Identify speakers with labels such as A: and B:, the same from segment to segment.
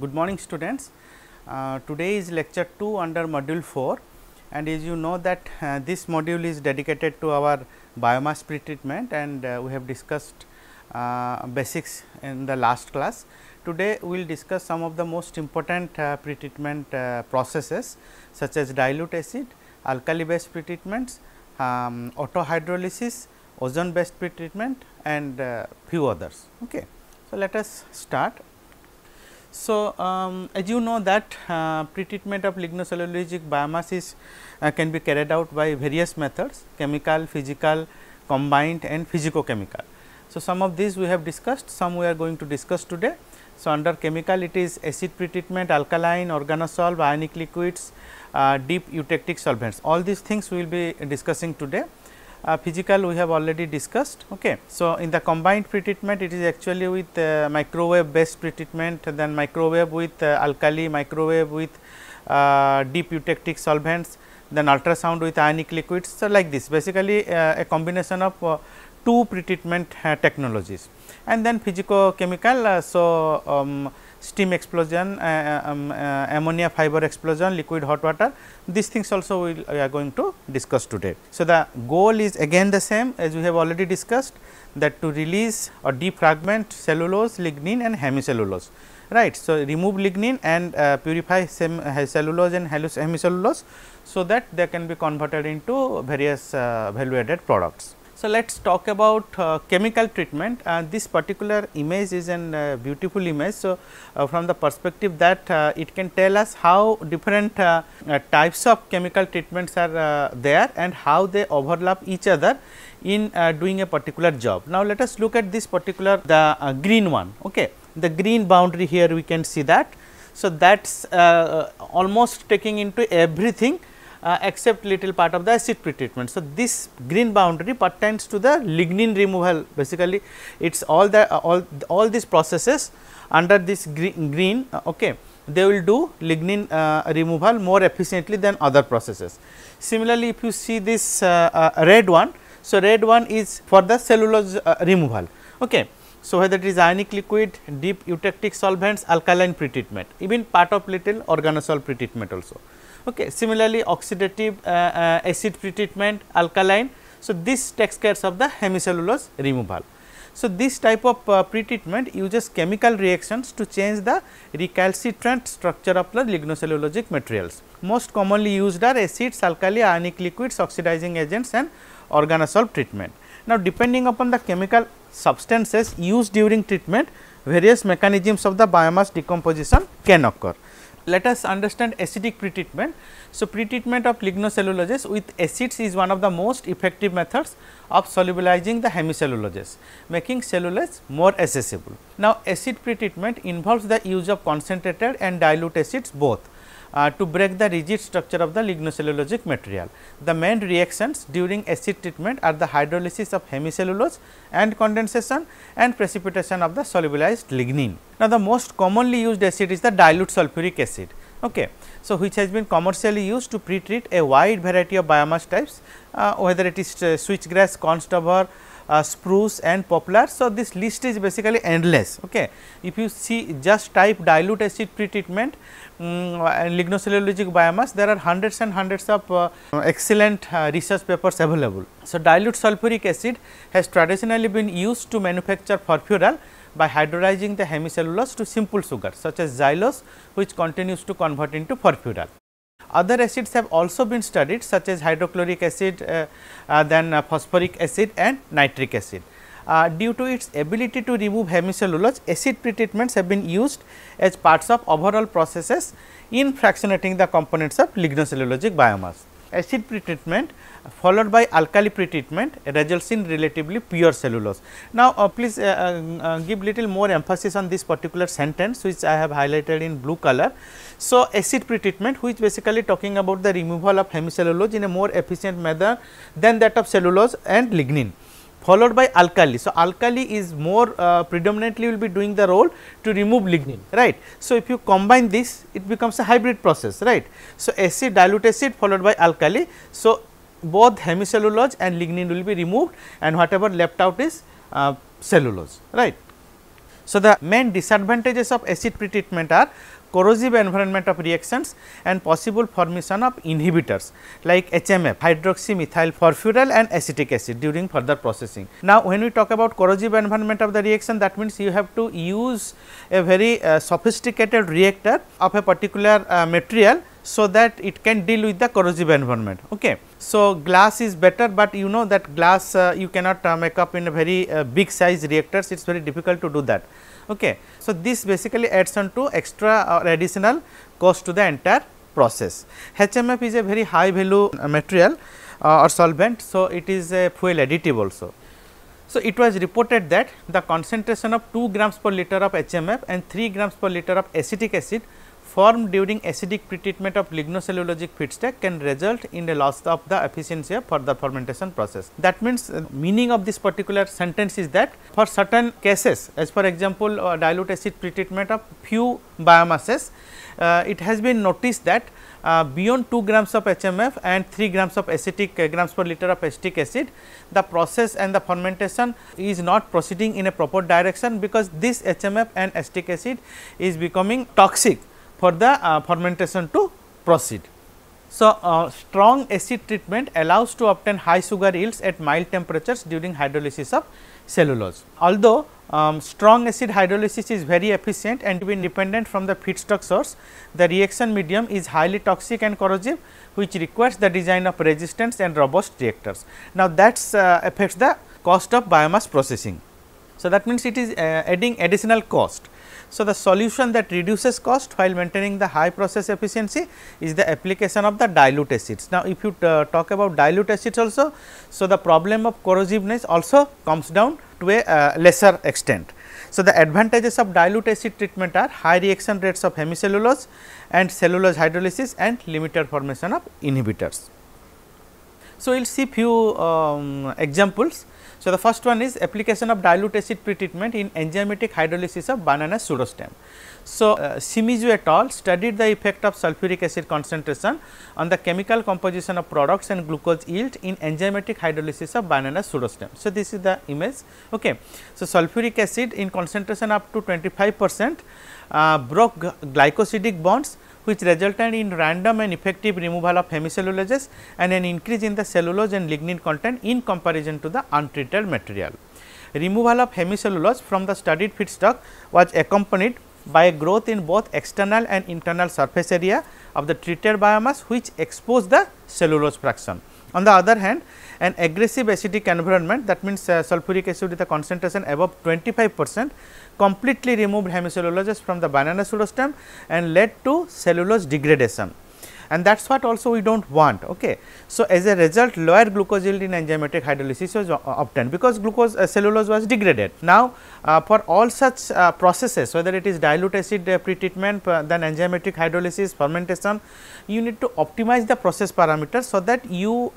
A: good morning students uh, today is lecture 2 under module 4 and as you know that uh, this module is dedicated to our biomass pretreatment and uh, we have discussed uh, basics in the last class today we will discuss some of the most important uh, pretreatment uh, processes such as dilute acid alkali based pretreatments um, autohydrolysis ozone based pretreatment and few others okay so let us start so, um, as you know that uh, pretreatment of lignocellulosic biomass is, uh, can be carried out by various methods chemical, physical, combined and physicochemical. So, some of these we have discussed some we are going to discuss today. So, under chemical it is acid pretreatment, alkaline, organosolv, ionic liquids, uh, deep eutectic solvents all these things we will be discussing today uh, physical we have already discussed. Okay. So, in the combined pretreatment it is actually with uh, microwave based pretreatment then microwave with uh, alkali, microwave with uh, deep eutectic solvents then ultrasound with ionic liquids. So, like this basically uh, a combination of uh, two pretreatment technologies and then physicochemical. so, um, steam explosion, uh, uh, um, uh, ammonia fiber explosion, liquid hot water, these things also we, we are going to discuss today. So, the goal is again the same as we have already discussed that to release or defragment cellulose, lignin and hemicellulose right. So, remove lignin and uh, purify uh, cellulose and hemicellulose, so that they can be converted into various uh, value added products. So, let us talk about uh, chemical treatment and uh, this particular image is a uh, beautiful image. So, uh, from the perspective that uh, it can tell us how different uh, types of chemical treatments are there and how they overlap each other in doing a particular job. Now, let us look at this particular the green one. Okay. The green boundary here we can see that. So, that is almost taking into everything uh, except little part of the acid pretreatment. So, this green boundary pertains to the lignin removal basically it is all the uh, all all these processes under this green, green uh, okay, they will do lignin uh, removal more efficiently than other processes. Similarly, if you see this uh, uh, red one, so red one is for the cellulose removal. Okay. So, whether it is ionic liquid, deep eutectic solvents, alkaline pretreatment, even part of little organosol pretreatment also. Okay. Similarly, oxidative uh, uh, acid pretreatment, alkaline. So, this takes care of the hemicellulose removal. So, this type of uh, pretreatment uses chemical reactions to change the recalcitrant structure of the lignocellulosic materials. Most commonly used are acids, alkali, ionic liquids, oxidizing agents and organosulfur treatment. Now, depending upon the chemical substances used during treatment, various mechanisms of the biomass decomposition can occur let us understand acidic pretreatment. So, pretreatment of lignocelluloses with acids is one of the most effective methods of solubilizing the hemicelluloses, making cellulose more accessible. Now, acid pretreatment involves the use of concentrated and dilute acids both uh, to break the rigid structure of the lignocellulosic material. The main reactions during acid treatment are the hydrolysis of hemicellulose and condensation and precipitation of the solubilized lignin. Now, the most commonly used acid is the dilute sulfuric acid. Okay. So, which has been commercially used to pre-treat a wide variety of biomass types, uh, whether it is uh, switchgrass, cornstover, uh, spruce and poplar. So, this list is basically endless. Okay. If you see just type dilute acid pretreatment um, and lignocellulosic biomass, there are hundreds and hundreds of uh, excellent uh, research papers available. So, dilute sulfuric acid has traditionally been used to manufacture furfural by hydrolyzing the hemicellulose to simple sugar such as xylose which continues to convert into furfural. Other acids have also been studied such as hydrochloric acid, uh, uh, then uh, phosphoric acid and nitric acid. Uh, due to its ability to remove hemicellulose, acid pretreatments have been used as parts of overall processes in fractionating the components of lignocellulosic biomass. Acid pretreatment followed by alkali pretreatment results in relatively pure cellulose. Now, uh, please uh, give little more emphasis on this particular sentence which I have highlighted in blue color. So, acid pretreatment which basically talking about the removal of hemicellulose in a more efficient manner than that of cellulose and lignin followed by alkali. So, alkali is more uh, predominantly will be doing the role to remove lignin, right. So, if you combine this, it becomes a hybrid process, right. So, acid dilute acid followed by alkali. So, both hemicellulose and lignin will be removed and whatever left out is uh, cellulose, right. So, the main disadvantages of acid pretreatment are corrosive environment of reactions and possible formation of inhibitors like HMF hydroxymethyl furfural, and acetic acid during further processing. Now, when we talk about corrosive environment of the reaction that means you have to use a very uh, sophisticated reactor of a particular uh, material so that it can deal with the corrosive environment. Okay. So, glass is better, but you know that glass uh, you cannot uh, make up in a very uh, big size reactors, it is very difficult to do that. Okay. So, this basically adds on to extra or uh, additional cost to the entire process. HMF is a very high value material uh, or solvent. So, it is a fuel additive also. So, it was reported that the concentration of 2 grams per liter of HMF and 3 grams per liter of acetic acid formed during acidic pretreatment of lignocellulosic feedstock can result in a loss of the efficiency for the fermentation process. That means, uh, meaning of this particular sentence is that for certain cases as for example, uh, dilute acid pretreatment of few biomasses, uh, it has been noticed that uh, beyond 2 grams of HMF and 3 grams of acetic uh, grams per liter of acetic acid, the process and the fermentation is not proceeding in a proper direction because this HMF and acetic acid is becoming toxic for the uh, fermentation to proceed. So, uh, strong acid treatment allows to obtain high sugar yields at mild temperatures during hydrolysis of cellulose. Although um, strong acid hydrolysis is very efficient and to be independent from the feedstock source, the reaction medium is highly toxic and corrosive which requires the design of resistance and robust reactors. Now, that uh, affects the cost of biomass processing. So, that means it is uh, adding additional cost. So, the solution that reduces cost while maintaining the high process efficiency is the application of the dilute acids. Now, if you uh, talk about dilute acids also, so the problem of corrosiveness also comes down to a uh, lesser extent. So, the advantages of dilute acid treatment are high reaction rates of hemicellulose and cellulose hydrolysis and limited formation of inhibitors. So, we will see few um, examples. So, the first one is application of dilute acid pretreatment in enzymatic hydrolysis of banana pseudostem. So, uh, Shimizu et al. studied the effect of sulfuric acid concentration on the chemical composition of products and glucose yield in enzymatic hydrolysis of banana pseudostem. So, this is the image. Okay. So, sulfuric acid in concentration up to 25 percent uh, broke glycosidic bonds which resulted in random and effective removal of hemicelluloses and an increase in the cellulose and lignin content in comparison to the untreated material. Removal of hemicellulose from the studied feedstock was accompanied by a growth in both external and internal surface area of the treated biomass which exposed the cellulose fraction. On the other hand, an aggressive acidic environment that means uh, sulfuric acid with a concentration above 25 percent completely removed hemicellulosis from the banana pseudostem and led to cellulose degradation and that is what also we do not want. Okay. So, as a result lower glucose yield in enzymatic hydrolysis was uh, uh, obtained because glucose uh, cellulose was degraded. Now, uh, for all such uh, processes whether it is dilute acid uh, pretreatment then enzymatic hydrolysis fermentation you need to optimize the process parameters so that you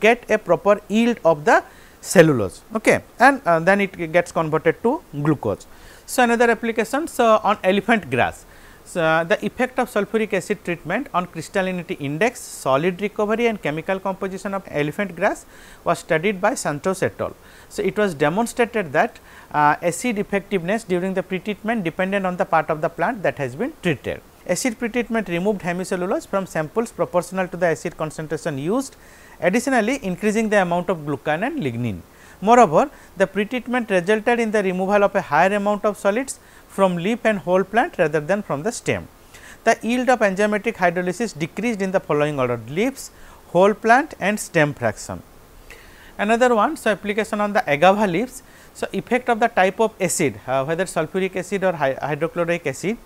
A: get a proper yield of the cellulose okay. and then it gets converted to glucose. So, another applications on elephant grass. So, the effect of sulfuric acid treatment on crystallinity index, solid recovery and chemical composition of elephant grass was studied by Santos et al. So, it was demonstrated that uh, acid effectiveness during the pretreatment depended on the part of the plant that has been treated. Acid pretreatment removed hemicellulose from samples proportional to the acid concentration used, additionally increasing the amount of glucan and lignin. Moreover, the pretreatment resulted in the removal of a higher amount of solids from leaf and whole plant rather than from the stem. The yield of enzymatic hydrolysis decreased in the following order leaves, whole plant and stem fraction. Another one, so application on the agava leaves. So, effect of the type of acid uh, whether sulfuric acid or hydrochloric acid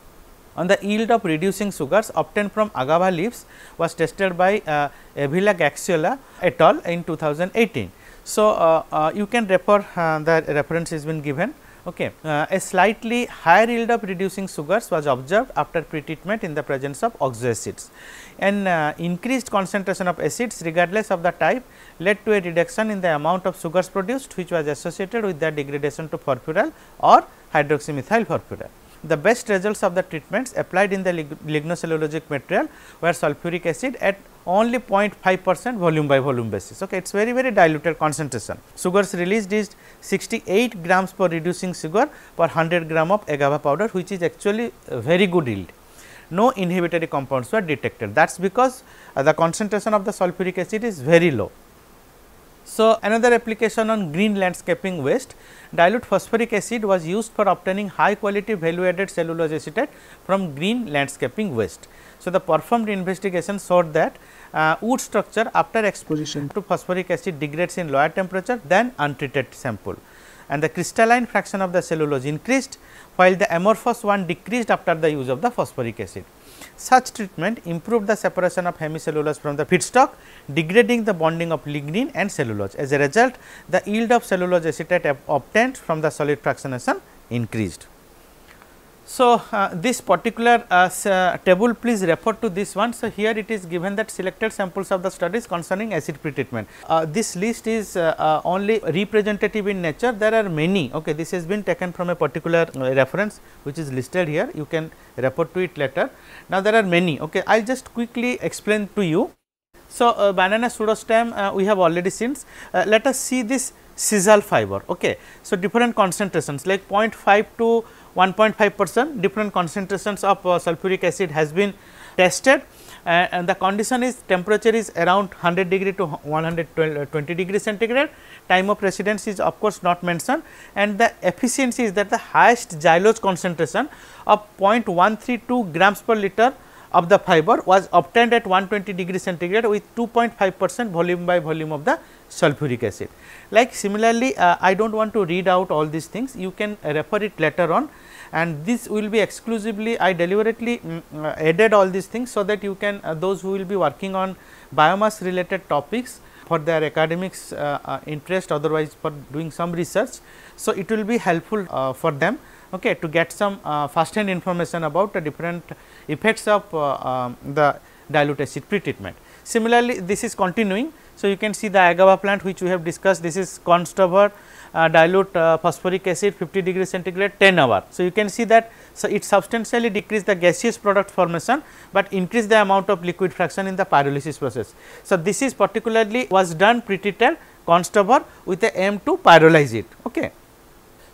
A: on the yield of reducing sugars obtained from agava leaves was tested by uh, Gaxiola et al. in 2018. So, uh, uh, you can refer uh, the reference has been given. Okay. a slightly higher yield of reducing sugars was observed after pretreatment in the presence of acids. An increased concentration of acids regardless of the type led to a reduction in the amount of sugars produced which was associated with their degradation to furfural or hydroxymethyl furfuryl the best results of the treatments applied in the lig lignocellulosic material were sulfuric acid at only 0.5 percent volume by volume basis. Okay, it is very very diluted concentration. Sugars released is 68 grams per reducing sugar per 100 gram of agave powder which is actually very good yield. No inhibitory compounds were detected that is because uh, the concentration of the sulfuric acid is very low. So, another application on green landscaping waste, dilute phosphoric acid was used for obtaining high quality value added cellulose acetate from green landscaping waste. So, the performed investigation showed that uh, wood structure after exposition to phosphoric acid degrades in lower temperature than untreated sample and the crystalline fraction of the cellulose increased while the amorphous one decreased after the use of the phosphoric acid. Such treatment improved the separation of hemicellulose from the feedstock, degrading the bonding of lignin and cellulose. As a result, the yield of cellulose acetate obtained from the solid fractionation increased. So, uh, this particular uh, uh, table please refer to this one. So, here it is given that selected samples of the studies concerning acid pretreatment. Uh, this list is uh, uh, only representative in nature there are many ok. This has been taken from a particular reference which is listed here you can refer to it later. Now, there are many ok. I will just quickly explain to you. So, banana pseudostem we have already seen. let us see this sisal fiber ok. So, different concentrations like 0.5 to 1.5 percent different concentrations of uh, sulfuric acid has been tested and the condition is temperature is around 100 degree to 120 uh, degree centigrade, time of residence is of course not mentioned and the efficiency is that the highest xylose concentration of 0.132 grams per liter of the fiber was obtained at 120 degree centigrade with 2.5 percent volume by volume of the sulfuric acid. Like similarly, uh, I do not want to read out all these things, you can refer it later on and this will be exclusively I deliberately um, added all these things so that you can uh, those who will be working on biomass related topics for their academics uh, uh, interest otherwise for doing some research. So, it will be helpful uh, for them okay, to get some uh, first hand information about the different effects of um, the dilute acid pretreatment. Similarly, this is continuing. So, you can see the Agava plant which we have discussed this is Constover uh, dilute uh, phosphoric acid 50 degree centigrade 10 hour. So, you can see that so it substantially decrease the gaseous product formation, but increase the amount of liquid fraction in the pyrolysis process. So, this is particularly was done pretreated constable with the aim to pyrolyze it. Okay.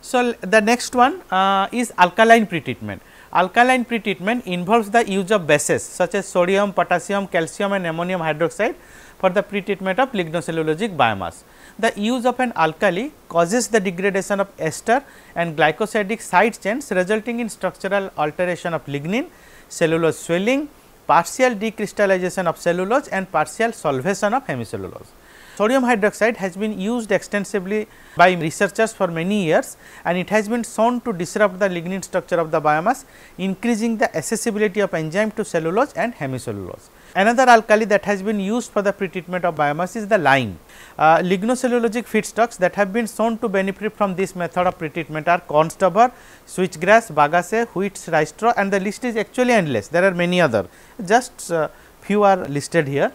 A: So, the next one uh, is alkaline pretreatment. Alkaline pretreatment involves the use of bases such as sodium, potassium, calcium and ammonium hydroxide for the pretreatment of lignocellulosic biomass the use of an alkali causes the degradation of ester and glycosidic side chains resulting in structural alteration of lignin, cellulose swelling, partial decrystallization of cellulose and partial solvation of hemicellulose. Sodium hydroxide has been used extensively by researchers for many years and it has been shown to disrupt the lignin structure of the biomass, increasing the accessibility of enzyme to cellulose and hemicellulose. Another alkali that has been used for the pretreatment of biomass is the lime. Uh, lignocellulosic feedstocks that have been shown to benefit from this method of pretreatment are corn stubber, switchgrass, bagasse, wheat, rice straw and the list is actually endless. There are many other, just uh, few are listed here.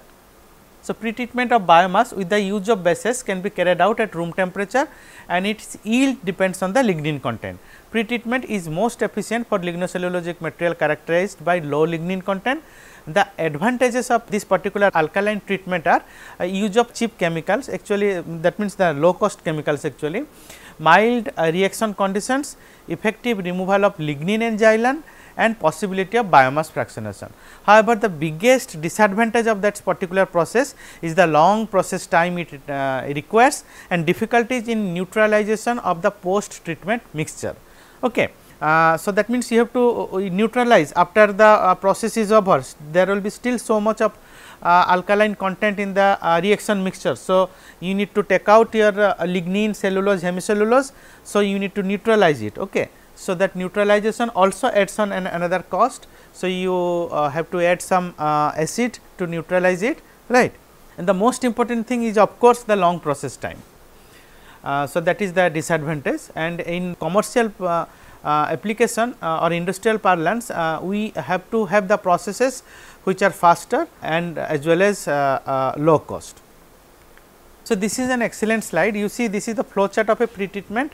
A: So, pretreatment of biomass with the use of bases can be carried out at room temperature and its yield depends on the lignin content. Pretreatment is most efficient for lignocellulosic material characterized by low lignin content the advantages of this particular alkaline treatment are uh, use of cheap chemicals actually um, that means the low cost chemicals actually, mild uh, reaction conditions, effective removal of lignin and xylan and possibility of biomass fractionation. However, the biggest disadvantage of that particular process is the long process time it uh, requires and difficulties in neutralization of the post treatment mixture. Okay. Uh, so that means you have to uh, uh, neutralize after the uh, process is over there will be still so much of uh, alkaline content in the reaction mixture. So, you need to take out your lignin cellulose hemicellulose. So, you need to neutralize it. Okay. So, that neutralization also adds on an another cost. So, you have to add some acid to neutralize it right and the most important thing is of course, the long process time. so, that is the disadvantage and in commercial uh, application uh, or industrial parlance, uh, we have to have the processes which are faster and as well as low cost. So, this is an excellent slide. You see this is the flow chart of a pretreatment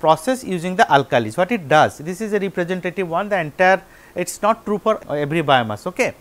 A: process using the alkalis. What it does? This is a representative one, the entire it is not true for every biomass. Okay.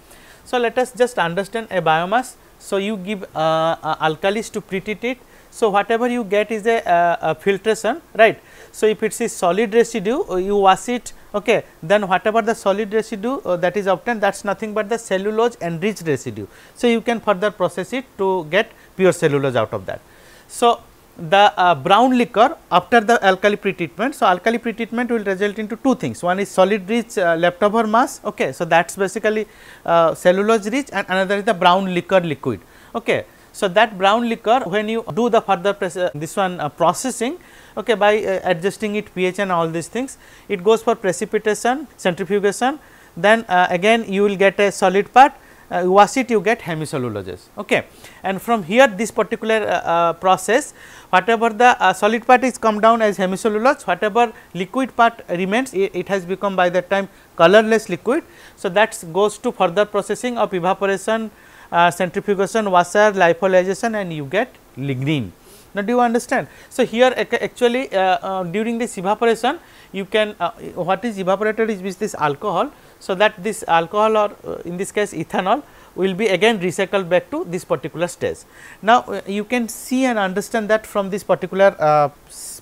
A: So, let us just understand a biomass. So, you give uh, uh, alkalis to pretreat it so, whatever you get is a, a filtration right. So, if it is solid residue uh, you wash it okay, then whatever the solid residue uh, that is obtained that is nothing but the cellulose enriched residue. So, you can further process it to get pure cellulose out of that. So, the uh, brown liquor after the alkali pretreatment. So, alkali pretreatment will result into two things. One is solid rich uh, leftover mass. Okay, so that's basically uh, cellulose rich, and another is the brown liquor liquid. Okay, so, that brown liquor when you do the further uh, this one uh, processing okay, by uh, adjusting it pH and all these things, it goes for precipitation, centrifugation, then uh, again you will get a solid part, uh, wash it you get hemicelluloses. Okay. And from here this particular uh, process, whatever the solid part is come down as hemicellulose, whatever liquid part remains, it, it has become by that time colorless liquid. So, that goes to further processing of evaporation, uh, centrifugation, washer, lyophilization and you get lignin. Now, do you understand? So, here actually uh, uh, during this evaporation you can uh, what is evaporated is this alcohol. So, that this alcohol or uh, in this case ethanol will be again recycled back to this particular stage. Now, uh, you can see and understand that from this particular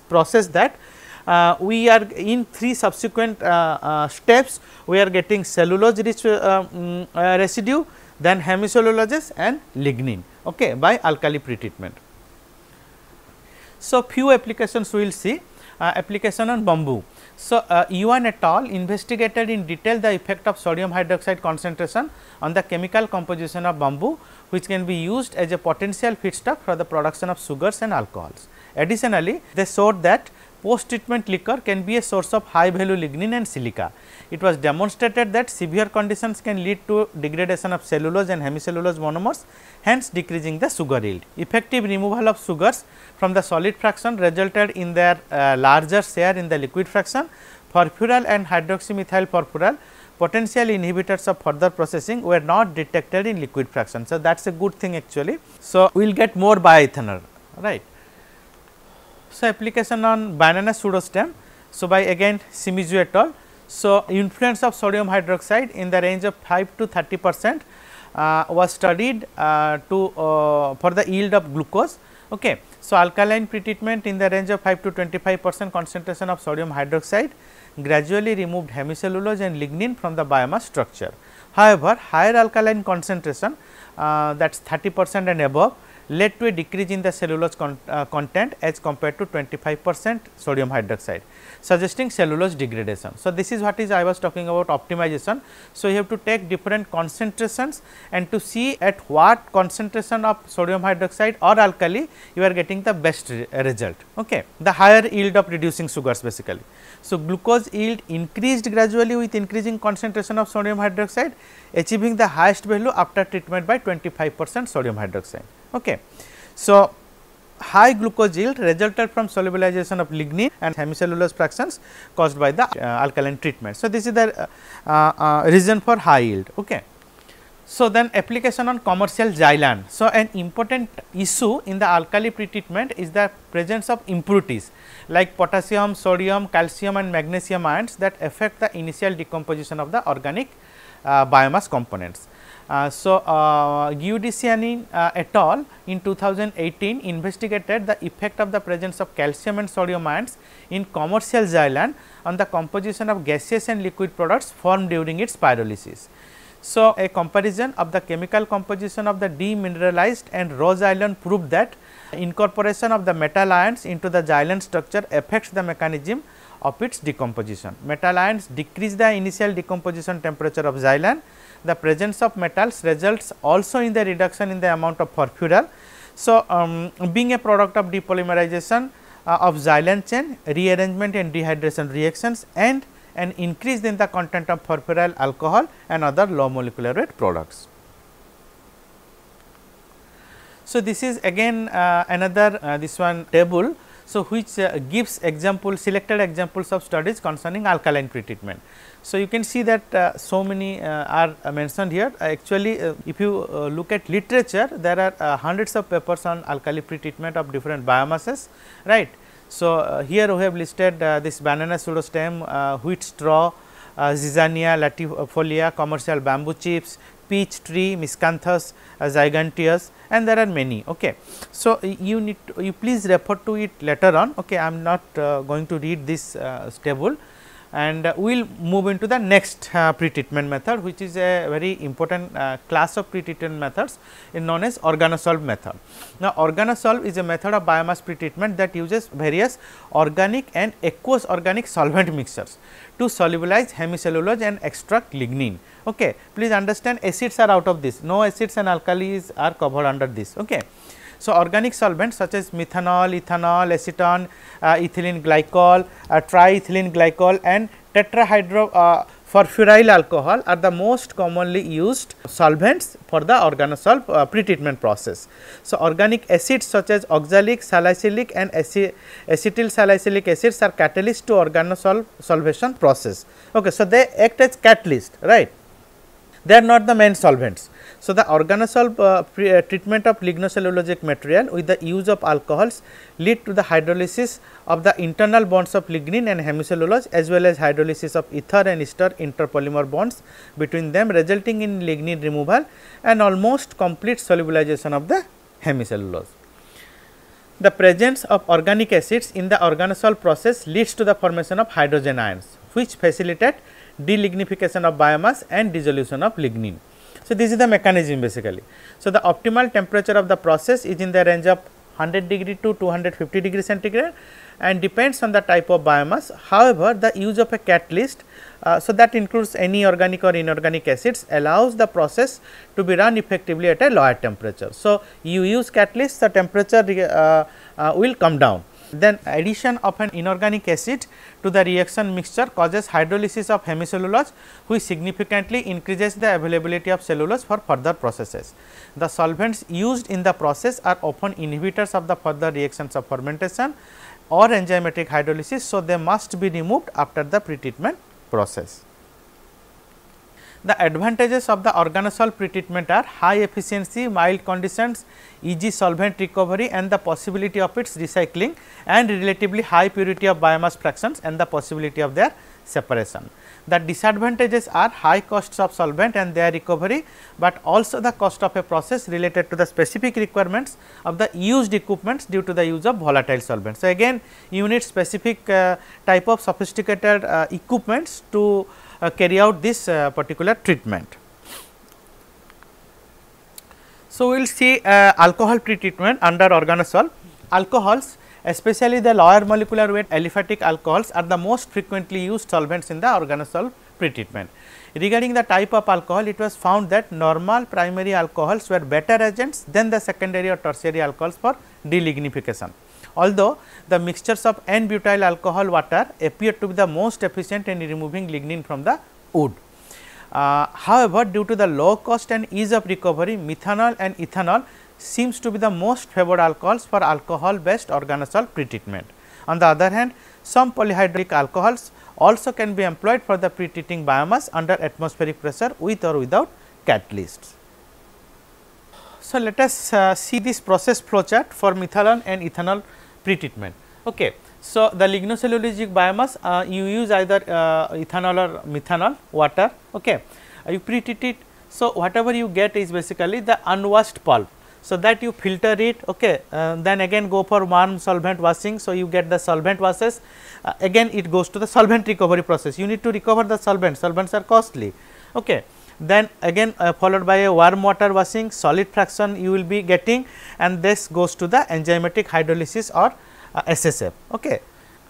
A: process that uh, we are in three subsequent uh, uh, steps we are getting cellulose rich um, mm, residue than hemicelluloses and lignin okay, by alkali pretreatment. So, few applications we will see uh, application on bamboo. So, uh, Yuan et al investigated in detail the effect of sodium hydroxide concentration on the chemical composition of bamboo which can be used as a potential feedstock for the production of sugars and alcohols. Additionally, they showed that post-treatment liquor can be a source of high value lignin and silica. It was demonstrated that severe conditions can lead to degradation of cellulose and hemicellulose monomers, hence decreasing the sugar yield. Effective removal of sugars from the solid fraction resulted in their uh, larger share in the liquid fraction. furfural and hydroxymethyl porphyral potential inhibitors of further processing were not detected in liquid fraction. So, that is a good thing actually. So, we will get more bioethanol right. So, application on banana pseudostem. So, by again Simizu et al. So, influence of sodium hydroxide in the range of 5 to 30 percent uh, was studied uh, to uh, for the yield of glucose. Okay. So, alkaline pretreatment in the range of 5 to 25 percent concentration of sodium hydroxide gradually removed hemicellulose and lignin from the biomass structure. However, higher alkaline concentration uh, that is 30 percent and above led to a decrease in the cellulose con uh, content as compared to 25 percent sodium hydroxide, suggesting cellulose degradation. So, this is what is I was talking about optimization. So, you have to take different concentrations and to see at what concentration of sodium hydroxide or alkali you are getting the best re result, okay. the higher yield of reducing sugars basically. So, glucose yield increased gradually with increasing concentration of sodium hydroxide achieving the highest value after treatment by 25 percent sodium hydroxide. Okay. So, high glucose yield resulted from solubilization of lignin and hemicellulose fractions caused by the uh, alkaline treatment. So, this is the uh, uh, reason for high yield. Okay. So, then application on commercial xylan. So, an important issue in the alkali pretreatment is the presence of impurities like potassium, sodium, calcium and magnesium ions that affect the initial decomposition of the organic uh, biomass components. Uh, so, uh, Giudiciani uh, et al in 2018 investigated the effect of the presence of calcium and sodium ions in commercial xylan on the composition of gaseous and liquid products formed during its pyrolysis. So, a comparison of the chemical composition of the demineralized and raw xylan proved that incorporation of the metal ions into the xylan structure affects the mechanism of its decomposition. Metal ions decrease the initial decomposition temperature of xylan the presence of metals results also in the reduction in the amount of furfural. So, um, being a product of depolymerization uh, of xylene chain, rearrangement and dehydration reactions and an increase in the content of furfuryl alcohol and other low molecular weight products. So, this is again uh, another uh, this one table. So, which uh, gives example selected examples of studies concerning alkaline pretreatment. So, you can see that uh, so many uh, are mentioned here. Uh, actually, uh, if you uh, look at literature, there are uh, hundreds of papers on alkali pretreatment of different biomasses, right. So, here we have listed this banana pseudostem, wheat straw, zizania, latifolia, commercial bamboo chips, peach tree, miscanthus, giganteus and there are many. Okay. So, you need to, you please refer to it later on. Okay, I am not going to read this table and uh, we will move into the next uh, pretreatment method which is a very important uh, class of pretreatment methods known as organosolve method. Now, organosolve is a method of biomass pretreatment that uses various organic and aqueous organic solvent mixtures to solubilize hemicellulose and extract lignin. Okay. Please understand acids are out of this, no acids and alkalis are covered under this. Okay. So, organic solvents such as methanol, ethanol, acetone, uh, ethylene glycol, uh, triethylene glycol and tetrahydro uh, furfuryl alcohol are the most commonly used solvents for the organosolv uh, pretreatment process. So, organic acids such as oxalic, salicylic and ac acetyl salicylic acids are catalysts to organosolv solvation process. Okay, so, they act as catalyst, right. They are not the main solvents. So, the organosolv uh, uh, treatment of lignocellulosic material with the use of alcohols lead to the hydrolysis of the internal bonds of lignin and hemicellulose as well as hydrolysis of ether and ester interpolymer bonds between them resulting in lignin removal and almost complete solubilization of the hemicellulose. The presence of organic acids in the organosolv process leads to the formation of hydrogen ions which facilitate delignification of biomass and dissolution of lignin. So, this is the mechanism basically. So, the optimal temperature of the process is in the range of 100 degree to 250 degree centigrade and depends on the type of biomass. However, the use of a catalyst, uh, so that includes any organic or inorganic acids allows the process to be run effectively at a lower temperature. So, you use catalyst, the temperature uh, uh, will come down. Then addition of an inorganic acid to the reaction mixture causes hydrolysis of hemicellulose which significantly increases the availability of cellulose for further processes. The solvents used in the process are often inhibitors of the further reactions of fermentation or enzymatic hydrolysis. So, they must be removed after the pretreatment process. The advantages of the organosol pretreatment are high efficiency, mild conditions, easy solvent recovery and the possibility of its recycling and relatively high purity of biomass fractions and the possibility of their separation. The disadvantages are high costs of solvent and their recovery, but also the cost of a process related to the specific requirements of the used equipments due to the use of volatile solvents. So, again you need specific uh, type of sophisticated uh, equipments to uh, carry out this uh, particular treatment. So, we will see uh, alcohol pre-treatment under organosol. Alcohols especially the lower molecular weight aliphatic alcohols are the most frequently used solvents in the pre pretreatment. Regarding the type of alcohol, it was found that normal primary alcohols were better agents than the secondary or tertiary alcohols for delignification although the mixtures of N-butyl alcohol water appear to be the most efficient in removing lignin from the wood. Uh, however, due to the low cost and ease of recovery, methanol and ethanol seems to be the most favored alcohols for alcohol based organosol pretreatment. On the other hand, some polyhydric alcohols also can be employed for the pretreating biomass under atmospheric pressure with or without catalysts. So, let us uh, see this process flow chart for methanol and ethanol pretreatment. Okay. So, the lignocellulosic biomass uh, you use either uh, ethanol or methanol water okay. Uh, you pre-treat it. So, whatever you get is basically the unwashed pulp. So, that you filter it okay. Uh, then again go for warm solvent washing. So, you get the solvent washes uh, again it goes to the solvent recovery process you need to recover the solvent solvents are costly. Okay then again uh, followed by a warm water washing solid fraction you will be getting and this goes to the enzymatic hydrolysis or uh, SSF. Okay.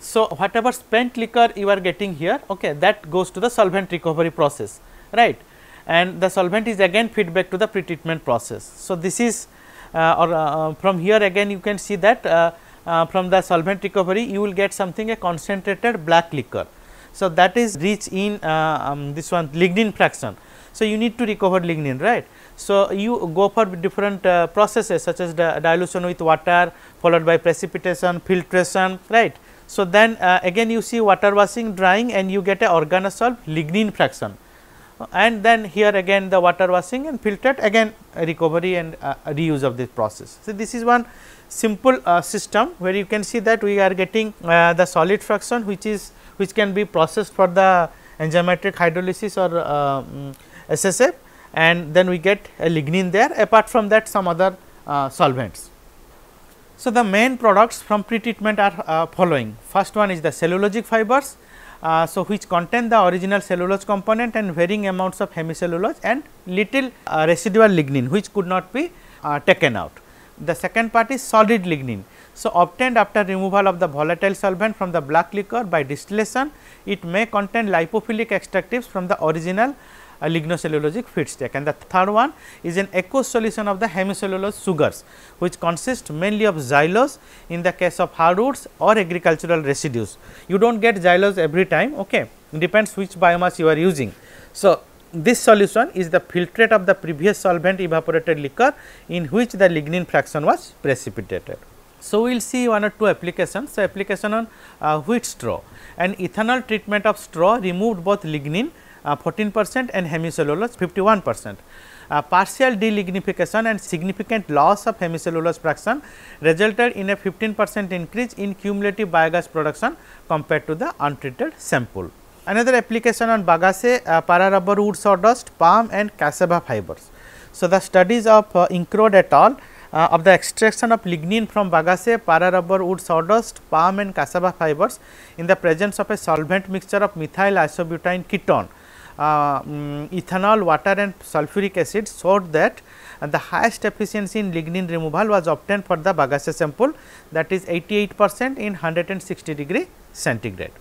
A: So, whatever spent liquor you are getting here okay, that goes to the solvent recovery process right and the solvent is again feedback to the pretreatment process. So, this is uh, or uh, uh from here again you can see that uh, uh, from the solvent recovery you will get something a concentrated black liquor. So, that is rich in uh, um, this one lignin fraction. So, you need to recover lignin right. So, you go for different uh, processes such as dilution with water followed by precipitation, filtration right. So, then uh, again you see water washing drying and you get a organosol lignin fraction and then here again the water washing and filtered again recovery and uh, reuse of this process. So, this is one simple uh, system where you can see that we are getting uh, the solid fraction which is which can be processed for the enzymatic hydrolysis or um, SSF and then we get a lignin there apart from that some other uh, solvents. So, the main products from pretreatment are uh, following first one is the cellulosic fibers. Uh, so, which contain the original cellulose component and varying amounts of hemicellulose and little uh, residual lignin which could not be uh, taken out. The second part is solid lignin. So, obtained after removal of the volatile solvent from the black liquor by distillation, it may contain lipophilic extractives from the original a lignocellulosic feedstock. And the third one is an aqueous solution of the hemicellulose sugars, which consist mainly of xylose in the case of hardwoods or agricultural residues. You do not get xylose every time, okay. It depends which biomass you are using. So, this solution is the filtrate of the previous solvent evaporated liquor in which the lignin fraction was precipitated. So, we will see one or two applications. So, application on uh, wheat straw and ethanol treatment of straw removed both lignin uh, 14 percent and hemicellulose 51 percent. Uh, partial delignification and significant loss of hemicellulose fraction resulted in a 15 percent increase in cumulative biogas production compared to the untreated sample. Another application on bagasse, uh, para rubber wood sawdust, palm and cassava fibers. So, the studies of uh, Incrode et al. Uh, of the extraction of lignin from bagasse, para rubber wood sawdust, palm and cassava fibers in the presence of a solvent mixture of methyl isobutene ketone um, ethanol, water and sulfuric acid showed that the highest efficiency in lignin removal was obtained for the bagasse sample that is 88 percent in 160 degree centigrade.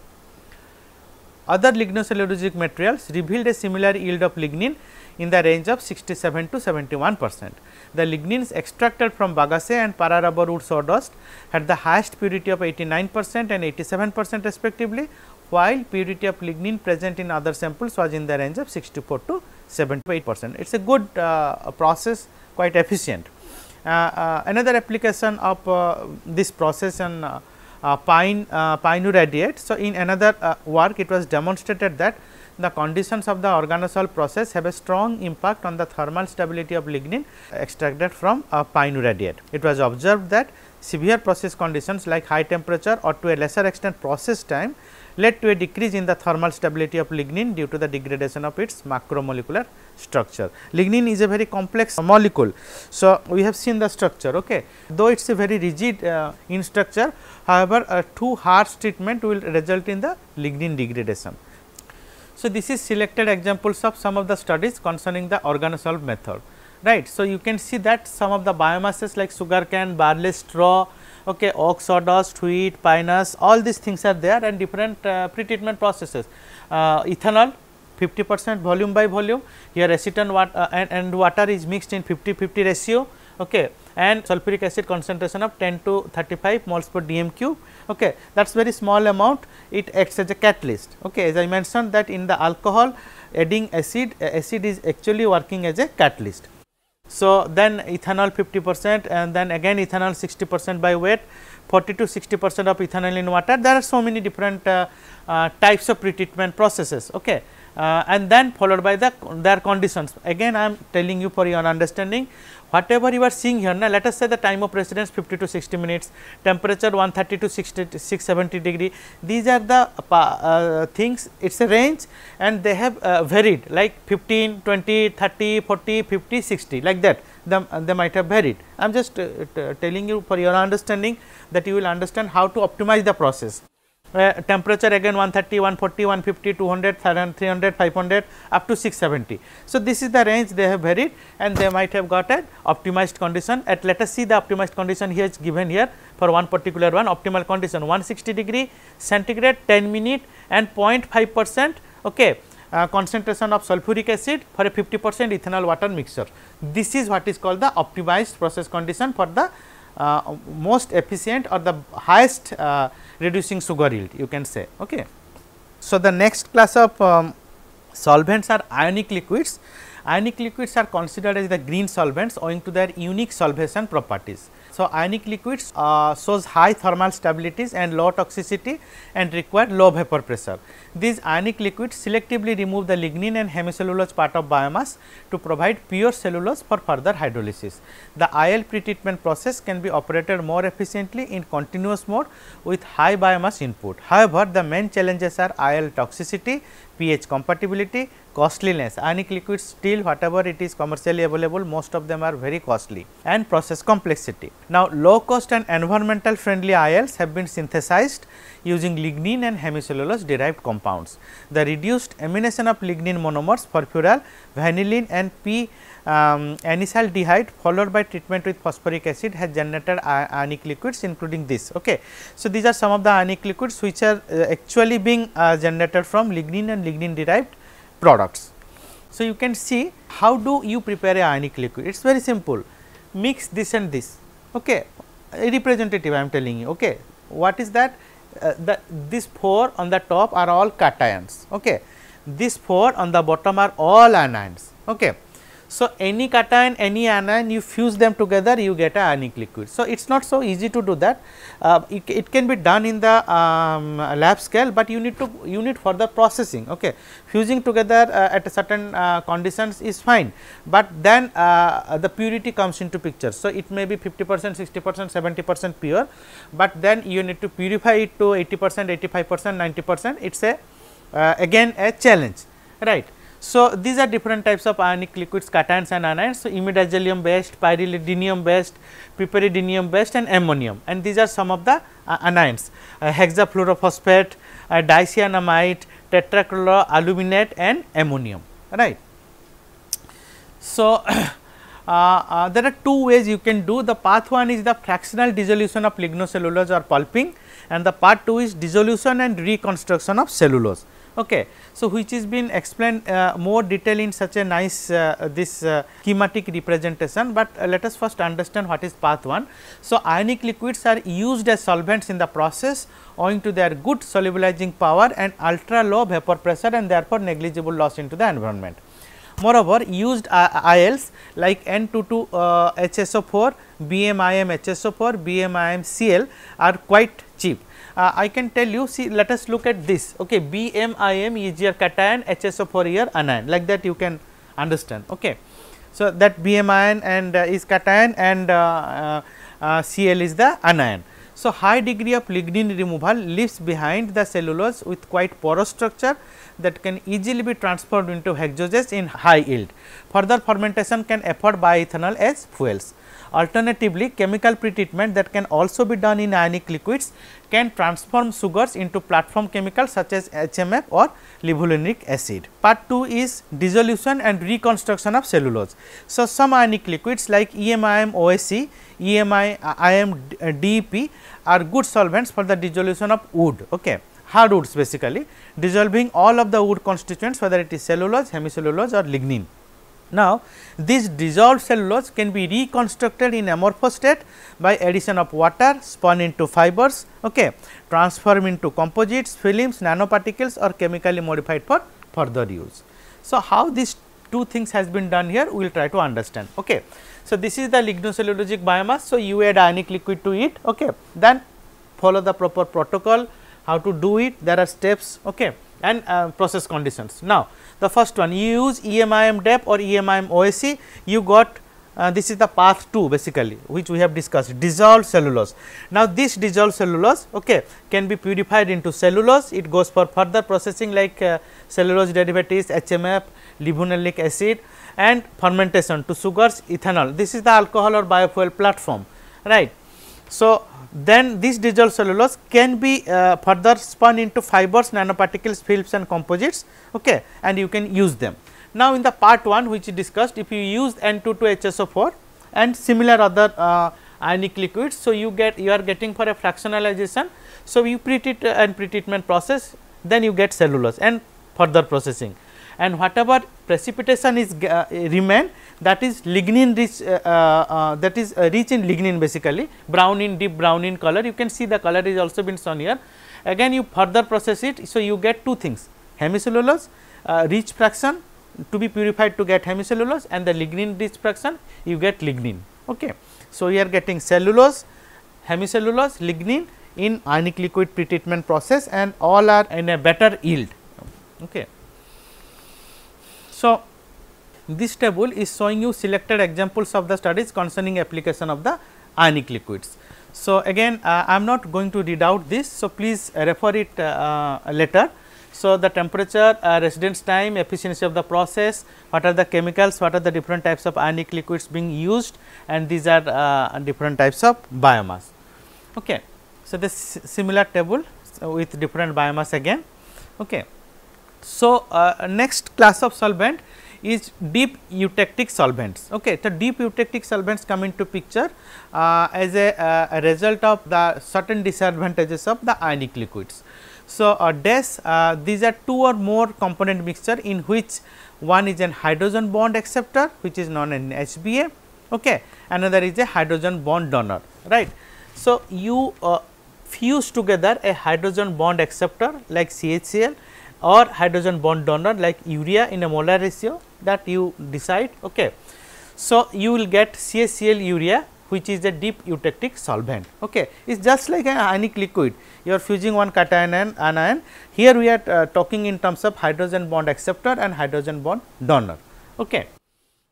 A: Other lignocellulosic materials revealed a similar yield of lignin in the range of 67 to 71 percent. The lignins extracted from bagasse and pararubber wood sawdust had the highest purity of 89 percent and 87 percent respectively while purity of lignin present in other samples was in the range of 64 to 78 percent. It is a good uh, process quite efficient. Uh, uh, another application of uh, this process on uh, uh, pine radiate. So, in another work it was demonstrated that the conditions of the organosol process have a strong impact on the thermal stability of lignin extracted from uh, radiate. It was observed that severe process conditions like high temperature or to a lesser extent process time led to a decrease in the thermal stability of lignin due to the degradation of its macromolecular structure. Lignin is a very complex molecule. So, we have seen the structure okay. though it is a very rigid uh, in structure however, a uh, too harsh treatment will result in the lignin degradation. So, this is selected examples of some of the studies concerning the organosolve method right. So, you can see that some of the biomasses like sugarcane, barley, straw, okay, ox sawdust, wheat, pinus, all these things are there and different uh, pretreatment processes. Uh, ethanol 50 percent volume by volume, here acetone wat uh, and, and water is mixed in 50-50 ratio okay, and sulfuric acid concentration of 10 to 35 moles per dm cube. Okay. That is very small amount, it acts as a catalyst. Okay. As I mentioned that in the alcohol adding acid, acid is actually working as a catalyst. So, then ethanol 50 percent and then again ethanol 60 percent by weight 40 to 60 percent of ethanol in water. There are so many different uh, uh, types of pretreatment processes okay. Uh, and then followed by the their conditions. Again I am telling you for your understanding whatever you are seeing here now let us say the time of residence 50 to 60 minutes temperature 130 to 60 to 670 degree these are the uh, things it's a range and they have uh, varied like 15 20 30 40 50 60 like that them uh, they might have varied i'm just uh, telling you for your understanding that you will understand how to optimize the process uh, temperature again 130, 140, 150, 200, 300, 500 up to 670. So, this is the range they have varied and they might have got an optimized condition at let us see the optimized condition here is given here for one particular one optimal condition 160 degree centigrade 10 minute and 0.5 percent okay, uh, concentration of sulfuric acid for a 50 percent ethanol water mixture. This is what is called the optimized process condition for the uh, most efficient or the highest uh, reducing sugar yield you can say. Okay. So, the next class of um, solvents are ionic liquids. Ionic liquids are considered as the green solvents owing to their unique solvation properties. So, ionic liquids uh, shows high thermal stabilities and low toxicity and require low vapor pressure. These ionic liquids selectively remove the lignin and hemicellulose part of biomass to provide pure cellulose for further hydrolysis. The IL pretreatment process can be operated more efficiently in continuous mode with high biomass input. However, the main challenges are IL toxicity, pH compatibility, costliness. Ionic liquid steel whatever it is commercially available most of them are very costly and process complexity. Now, low cost and environmental friendly ILs have been synthesized using lignin and hemicellulose derived compounds. The reduced amination of lignin monomers furfural, vanillin and P um, anisaldehyde followed by treatment with phosphoric acid has generated ionic liquids including this. Okay. So, these are some of the ionic liquids which are uh, actually being uh, generated from lignin and lignin derived products. So, you can see how do you prepare a ionic liquid, it is very simple, mix this and this, okay. representative I am telling you. Okay. What is that? Uh, the, 4 on the top are all cations, okay. this 4 on the bottom are all anions. Okay. So, any cation, any anion you fuse them together you get a ionic liquid. So, it is not so easy to do that, uh, it, it, can be done in the um, lab scale, but you need to you need further processing. Okay. Fusing together uh, at certain uh, conditions is fine, but then uh, the purity comes into picture. So, it may be 50 percent, 60 percent, 70 percent pure, but then you need to purify it to 80 percent, 85 percent, 90 percent, it is a uh, again a challenge, right. So, these are different types of ionic liquids cations and anions. So, imidazolium based, pyridinium based, piperidinium based and ammonium and these are some of the uh, anions uh, hexafluorophosphate, uh, dicyanamide, tetrachloroaluminate and ammonium right. So, uh, uh, there are two ways you can do the path one is the fractional dissolution of lignocellulose or pulping and the part two is dissolution and reconstruction of cellulose. Okay. So, which is been explained uh, more detail in such a nice uh, this uh, schematic representation, but uh, let us first understand what is path 1. So, ionic liquids are used as solvents in the process owing to their good solubilizing power and ultra low vapor pressure and therefore, negligible loss into the environment. Moreover, used uh, ILs like N22 uh, HSO4, BMIM HSO4, BMIM CL are quite uh, I can tell you see let us look at this okay BMIM is your cation HSO4 your anion like that you can understand okay. So, that BM ion and uh, is cation and uh, uh, uh Cl is the anion. So, high degree of lignin removal leaves behind the cellulose with quite porous structure that can easily be transformed into hexoses in high yield. Further fermentation can afford bioethanol as fuels. Alternatively, chemical pretreatment that can also be done in ionic liquids can transform sugars into platform chemicals such as HMF or levulinic acid. Part 2 is dissolution and reconstruction of cellulose. So, some ionic liquids like EMIM OSE, emim DEP are good solvents for the dissolution of wood. Okay hardwoods basically dissolving all of the wood constituents whether it is cellulose, hemicellulose or lignin. Now, this dissolved cellulose can be reconstructed in amorphous state by addition of water spun into fibers, okay, transform into composites, films, nanoparticles or chemically modified for further use. So, how these two things has been done here we will try to understand. Okay. So, this is the lignocellulosic biomass. So, you add ionic liquid to it okay. then follow the proper protocol how to do it there are steps okay. and uh, process conditions. Now, the first one you use EMIM DEP or EMIM OSC you got uh, this is the path 2 basically which we have discussed dissolved cellulose. Now, this dissolved cellulose okay, can be purified into cellulose, it goes for further processing like uh, cellulose derivatives, HMF, levulinic acid and fermentation to sugars, ethanol. This is the alcohol or biofuel platform, right. So, then this dissolved cellulose can be uh, further spun into fibers, nanoparticles, films and composites okay, and you can use them. Now, in the part 1 which discussed if you use n 2 to hso 4 and similar other uh, ionic liquids. So, you get you are getting for a fractionalization. So, you pretreat uh, and pre-treatment process then you get cellulose and further processing and whatever precipitation is uh, remain that is lignin rich uh, uh, uh that is uh, rich in lignin basically brown in deep brown in color you can see the color is also been shown here again you further process it so you get two things hemicellulose rich fraction to be purified to get hemicellulose and the lignin rich fraction you get lignin okay so we are getting cellulose hemicellulose lignin in ionic liquid pretreatment process and all are in a better yield okay so, this table is showing you selected examples of the studies concerning application of the ionic liquids. So, again uh, I am not going to read out this. So, please refer it uh, uh later. So, the temperature, uh, residence time, efficiency of the process, what are the chemicals, what are the different types of ionic liquids being used and these are uh, different types of biomass. Okay. So, this similar table with different biomass again. Okay. So, uh, next class of solvent is deep eutectic solvents. Okay, the deep eutectic solvents come into picture uh, as a, uh, a, result of the certain disadvantages of the ionic liquids. So, uh, DES, uh, these are two or more component mixture in which one is an hydrogen bond acceptor which is known as HBA, okay. another is a hydrogen bond donor. right? So, you uh, fuse together a hydrogen bond acceptor like CHCl or hydrogen bond donor like urea in a molar ratio that you decide. Okay. So, you will get CaCl urea which is a deep eutectic solvent. Okay. It is just like an ionic liquid, you are fusing one cation and anion. Here we are uh, talking in terms of hydrogen bond acceptor and hydrogen bond donor. Okay.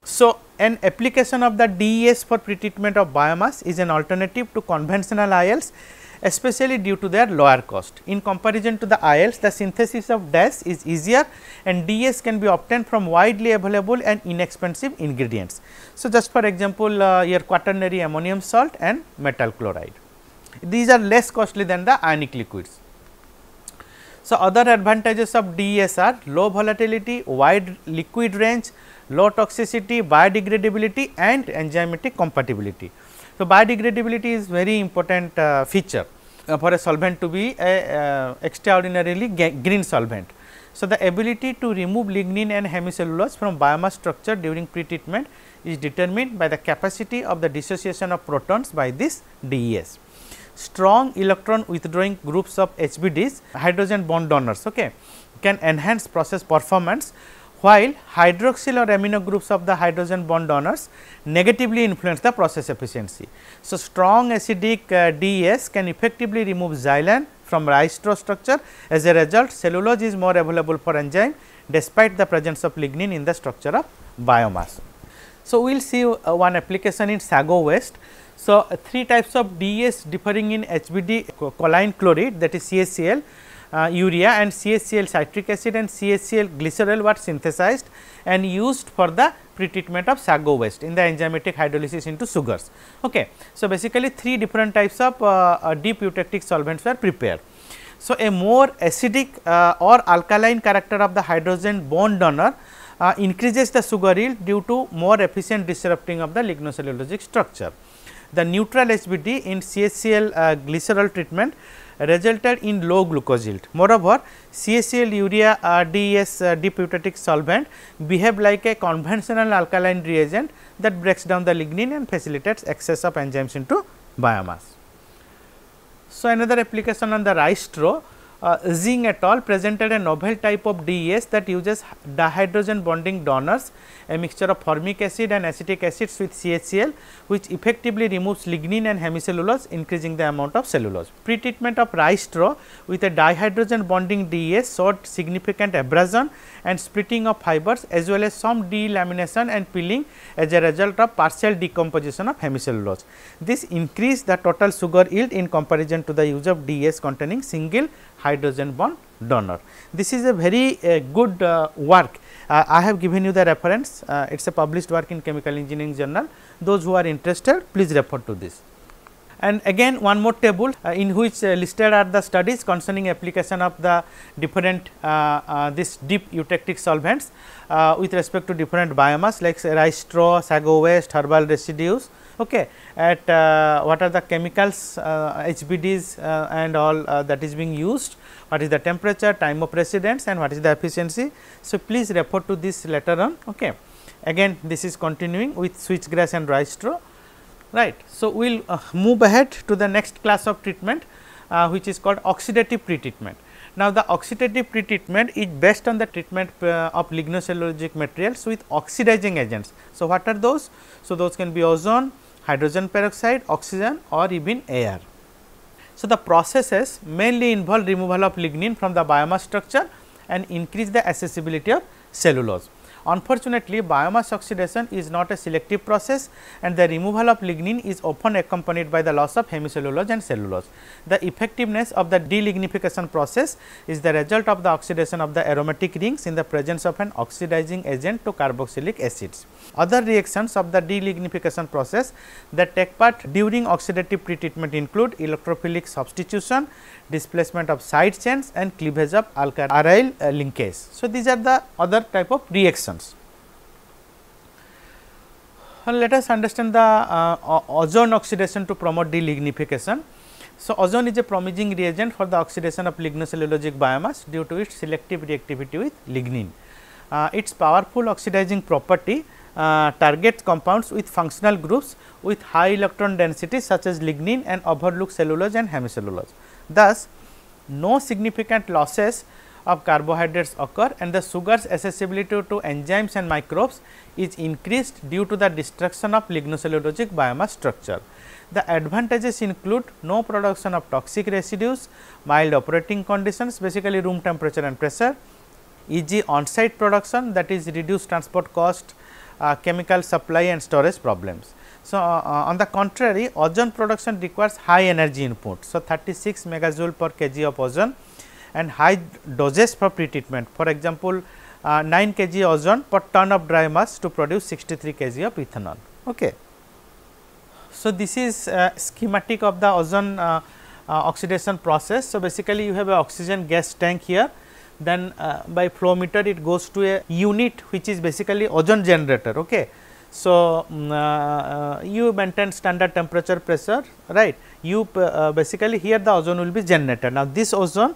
A: So, an application of the DES for pretreatment of biomass is an alternative to conventional ILs especially due to their lower cost. In comparison to the IELTS, the synthesis of DAS is easier and DS can be obtained from widely available and inexpensive ingredients. So, just for example, uh, your quaternary ammonium salt and metal chloride. These are less costly than the ionic liquids. So, other advantages of DES are low volatility, wide liquid range, low toxicity, biodegradability and enzymatic compatibility. So, biodegradability is very important uh, feature uh, for a solvent to be a, uh, uh, extraordinarily green solvent. So, the ability to remove lignin and hemicellulose from biomass structure during pretreatment is determined by the capacity of the dissociation of protons by this DES. Strong electron withdrawing groups of HBDs, hydrogen bond donors, okay, can enhance process performance while hydroxyl or amino groups of the hydrogen bond donors negatively influence the process efficiency. So, strong acidic uh, DES can effectively remove xylan from ristro structure. As a result, cellulose is more available for enzyme despite the presence of lignin in the structure of biomass. So, we will see uh, one application in sago waste. So, uh, three types of DES differing in HBD choline chloride that is CACL uh, urea and CHCl citric acid and CHCl glycerol were synthesized and used for the pretreatment of sago waste in the enzymatic hydrolysis into sugars. Okay. So, basically three different types of uh, uh deep eutectic solvents were prepared. So, a more acidic uh, or alkaline character of the hydrogen bond donor uh, increases the sugar yield due to more efficient disrupting of the lignocellulosic structure. The neutral HBD in CHCl uh, glycerol treatment resulted in low glucose yield. Moreover, CSL urea RDS uh, deputatic uh, solvent behave like a conventional alkaline reagent that breaks down the lignin and facilitates excess of enzymes into biomass. So, another application on the rice straw uh, Zing et al presented a novel type of DES that uses dihydrogen bonding donors, a mixture of formic acid and acetic acids with CHCl, which effectively removes lignin and hemicellulose, increasing the amount of cellulose. Pretreatment of rice straw with a dihydrogen bonding DES showed significant abrasion and splitting of fibers as well as some delamination and peeling as a result of partial decomposition of hemicellulose. This increased the total sugar yield in comparison to the use of DES containing single hydrogen bond donor. This is a very uh, good uh, work. Uh, I have given you the reference, uh, it is a published work in Chemical Engineering Journal. Those who are interested, please refer to this. And again one more table uh, in which uh, listed are the studies concerning application of the different this deep eutectic solvents with respect to different biomass like rice straw, sago waste, herbal residues, okay, at uh, what are the chemicals, uh, HBDs uh, and all uh, that is being used, what is the temperature, time of residence and what is the efficiency. So, please refer to this later on. Okay. Again, this is continuing with switchgrass and rice straw. Right. So, we will uh, move ahead to the next class of treatment, uh, which is called oxidative pretreatment. Now, the oxidative pretreatment is based on the treatment uh, of lignocellulosic materials with oxidizing agents. So, what are those? So, those can be ozone, hydrogen peroxide, oxygen or even air. So, the processes mainly involve removal of lignin from the biomass structure and increase the accessibility of cellulose. Unfortunately, biomass oxidation is not a selective process and the removal of lignin is often accompanied by the loss of hemicellulose and cellulose. The effectiveness of the delignification process is the result of the oxidation of the aromatic rings in the presence of an oxidizing agent to carboxylic acids. Other reactions of the delignification process that take part during oxidative pretreatment include electrophilic substitution, displacement of side chains and cleavage of alkyl aryl uh, linkage. So, these are the other type of reaction. And let us understand the uh, ozone oxidation to promote delignification. So, ozone is a promising reagent for the oxidation of lignocellulosic biomass due to its selective reactivity with lignin. Uh, its powerful oxidizing property uh, targets compounds with functional groups with high electron density such as lignin and overlook cellulose and hemicellulose. Thus, no significant losses of carbohydrates occur and the sugar's accessibility to enzymes and microbes is increased due to the destruction of lignocellulosic biomass structure. The advantages include no production of toxic residues, mild operating conditions basically room temperature and pressure, easy on-site production that is reduced transport cost, uh, chemical supply and storage problems. So, uh, uh, on the contrary ozone production requires high energy input. So, 36 megajoule per kg of ozone and high dosage for pre-treatment. For example, uh, 9 kg ozone per ton of dry mass to produce 63 kg of ethanol. Okay. So, this is uh, schematic of the ozone uh, uh, oxidation process. So, basically you have a oxygen gas tank here then uh, by flow meter it goes to a unit which is basically ozone generator. Okay. So, mm, uh, you maintain standard temperature pressure right you basically here the ozone will be generated. Now, this ozone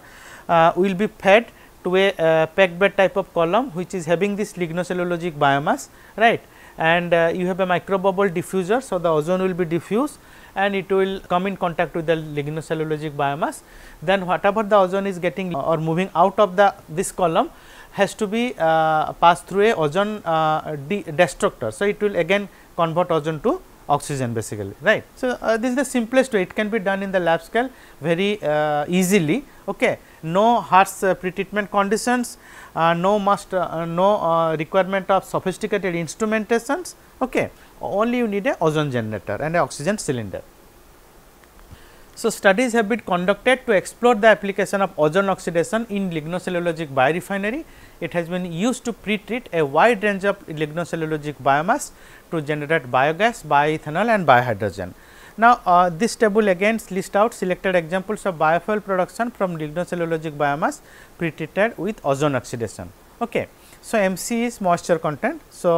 A: uh, will be fed to a uh, packed bed type of column which is having this lignocellulosic biomass right and uh, you have a microbubble diffuser. So, the ozone will be diffused and it will come in contact with the lignocellulosic biomass. Then whatever the ozone is getting or moving out of the this column has to be uh, passed through a ozone uh, de destructor. So, it will again convert ozone to oxygen basically right. So, uh, this is the simplest way it can be done in the lab scale very easily. Okay no harsh uh, pretreatment conditions, uh, no must uh, uh no uh, requirement of sophisticated instrumentations. Okay. Only you need a ozone generator and an oxygen cylinder. So, studies have been conducted to explore the application of ozone oxidation in lignocellulosic biorefinery. It has been used to pre-treat a wide range of lignocellulosic biomass to generate biogas, bioethanol and biohydrogen. Now, uh, this table again lists out selected examples of biofuel production from lignocellulosic biomass pretreated with ozone oxidation. Okay. So, MC is moisture content. So,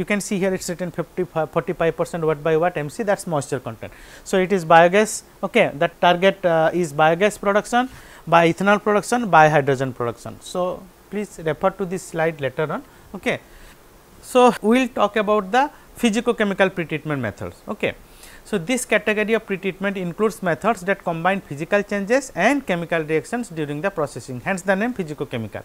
A: you can see here it is written 45 percent watt by watt MC that is moisture content. So, it is biogas okay that target uh, is biogas production, ethanol production, hydrogen production. So, please refer to this slide later on. Okay. So, we will talk about the physicochemical pretreatment methods. Okay. So, this category of pretreatment includes methods that combine physical changes and chemical reactions during the processing, hence the name physicochemical.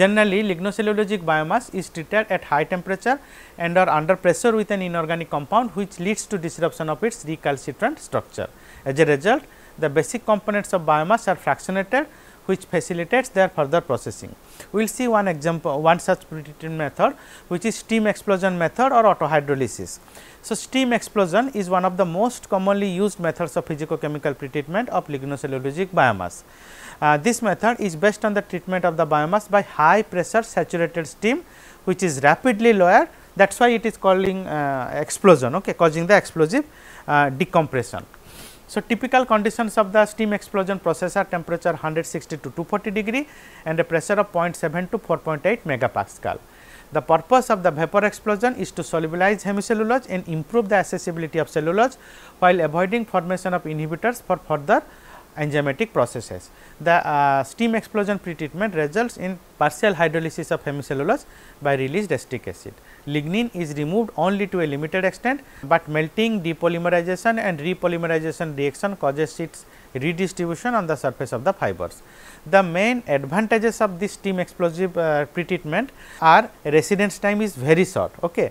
A: Generally, lignocellulosic biomass is treated at high temperature and or under pressure with an inorganic compound which leads to disruption of its recalcitrant structure. As a result, the basic components of biomass are fractionated which facilitates their further processing. We will see one example, one such pretreatment method which is steam explosion method or autohydrolysis. So, steam explosion is one of the most commonly used methods of physicochemical pretreatment of lignocellulosic biomass. Uh, this method is based on the treatment of the biomass by high pressure saturated steam which is rapidly lower. that is why it is calling uh, explosion okay, causing the explosive uh, decompression. So, typical conditions of the steam explosion process are temperature 160 to 240 degree and a pressure of 0.7 to 4.8 megapascal. The purpose of the vapor explosion is to solubilize hemicellulose and improve the accessibility of cellulose while avoiding formation of inhibitors for further enzymatic processes. The uh, steam explosion pretreatment results in partial hydrolysis of hemicellulose by released acetic acid lignin is removed only to a limited extent, but melting depolymerization and repolymerization reaction causes its redistribution on the surface of the fibers. The main advantages of this steam explosive uh, pretreatment are residence time is very short. Okay.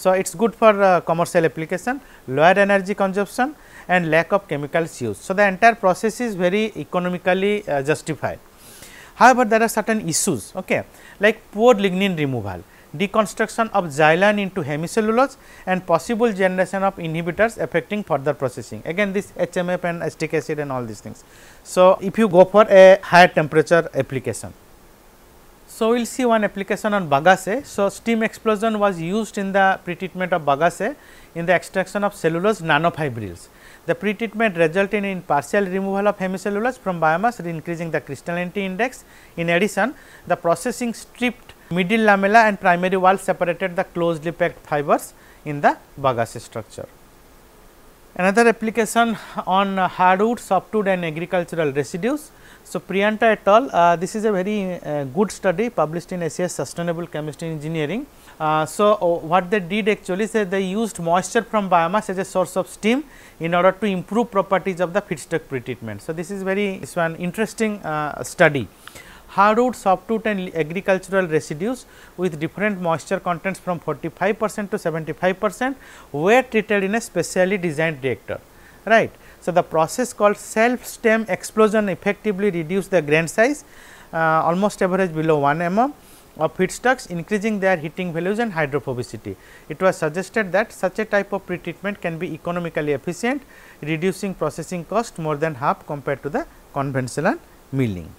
A: So, it is good for uh, commercial application, lower energy consumption and lack of chemicals used. So, the entire process is very economically uh, justified. However, there are certain issues okay, like poor lignin removal deconstruction of xylan into hemicellulose and possible generation of inhibitors affecting further processing. Again this HMF and acetic acid and all these things. So, if you go for a higher temperature application. So, we will see one application on bagasse. So, steam explosion was used in the pretreatment of bagasse in the extraction of cellulose nanofibrils. The pretreatment resulted in partial removal of hemicellulose from biomass increasing the crystallinity index. In addition, the processing stripped Middle lamella and primary wall separated the closely packed fibers in the bagasse structure. Another application on hardwood, softwood and agricultural residues. So, Priyanta et al, uh, this is a very uh, good study published in SES Sustainable Chemistry Engineering. Uh, so, uh, what they did actually is they used moisture from biomass as a source of steam in order to improve properties of the feedstock pretreatment. So, this is very this one interesting uh, study hardwood, softwood and agricultural residues with different moisture contents from 45 percent to 75 percent were treated in a specially designed reactor. Right. So, the process called self stem explosion effectively reduced the grain size uh, almost average below 1 mm of feedstocks increasing their heating values and hydrophobicity. It was suggested that such a type of pretreatment can be economically efficient reducing processing cost more than half compared to the conventional milling.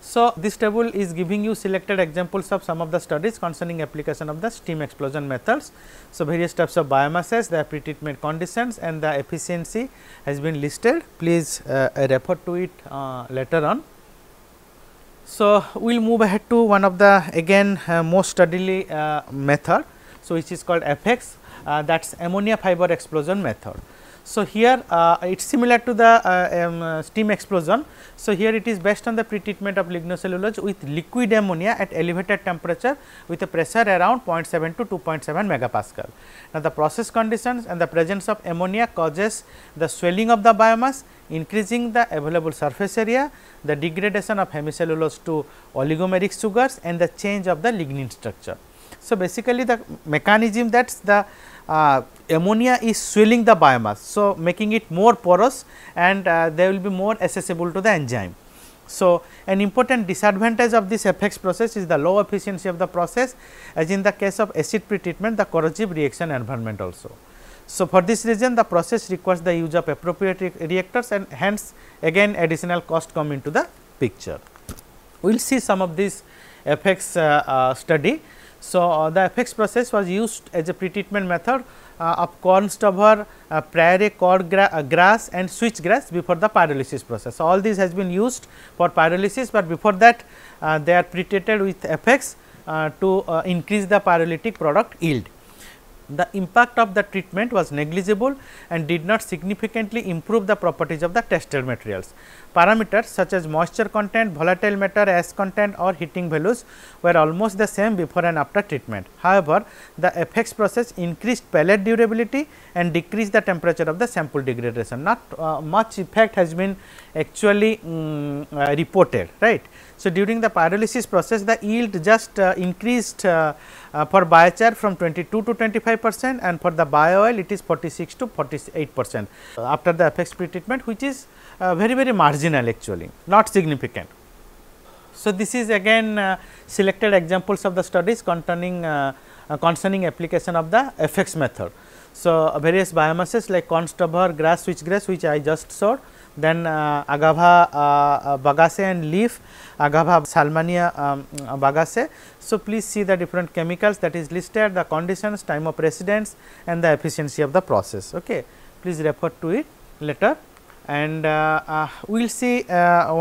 A: So, this table is giving you selected examples of some of the studies concerning application of the steam explosion methods. So, various types of biomasses, the pretreatment conditions and the efficiency has been listed. Please uh, refer to it uh, later on. So, we will move ahead to one of the again uh, most steadily uh, method. So, which is called FX uh, that is ammonia fiber explosion method. So, here uh, it is similar to the uh, um, uh, steam explosion. So, here it is based on the pretreatment of lignocellulose with liquid ammonia at elevated temperature with a pressure around 0.7 to 2.7 megapascal. Now, the process conditions and the presence of ammonia causes the swelling of the biomass, increasing the available surface area, the degradation of hemicellulose to oligomeric sugars and the change of the lignin structure. So, basically the mechanism that is the uh, ammonia is swelling the biomass. So, making it more porous and uh, they will be more accessible to the enzyme. So, an important disadvantage of this FX process is the low efficiency of the process as in the case of acid pretreatment the corrosive reaction environment also. So, for this reason the process requires the use of appropriate re reactors and hence again additional cost come into the picture. We will see some of these FX uh, uh, study so, uh, the FX process was used as a pretreatment method uh, of corn stubber, uh, prairie cord gra grass and switch grass before the pyrolysis process. All these has been used for pyrolysis, but before that they are pretreated with FX to increase the pyrolytic product yield. The impact of the treatment was negligible and did not significantly improve the properties of the tested materials. Parameters such as moisture content, volatile matter, ash content or heating values were almost the same before and after treatment. However, the FX process increased pellet durability and decreased the temperature of the sample degradation. Not uh, much effect has been actually um, uh, reported, right. So, during the pyrolysis process the yield just uh, increased uh, uh, for biochar from 22 to 25 percent and for the bio oil it is 46 to 48 percent after the apex pretreatment which is uh, very very marginal actually not significant. So, this is again uh, selected examples of the studies concerning uh, concerning application of the FX method. So, various biomasses like corn stubber, grass, switchgrass which I just showed then uh, Agava uh, uh, bagasse and leaf Agava salmania um, bagasse. So, please see the different chemicals that is listed, the conditions, time of residence and the efficiency of the process. Okay. Please refer to it later and we will see